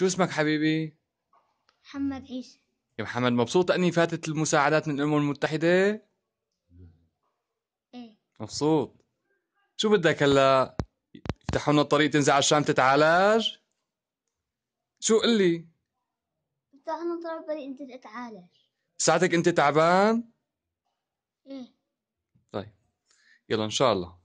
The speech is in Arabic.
شو اسمك حبيبي؟ محمد عيسى يا محمد مبسوط اني فاتت المساعدات من الامم المتحده؟ ايه مبسوط شو بدك هلا؟ يفتحوا لنا الطريق تنزل على الشام تتعالج؟ شو قل لي؟ يفتحوا لنا الطريق انت تتعالج ساعتك انت تعبان؟ ايه طيب يلا ان شاء الله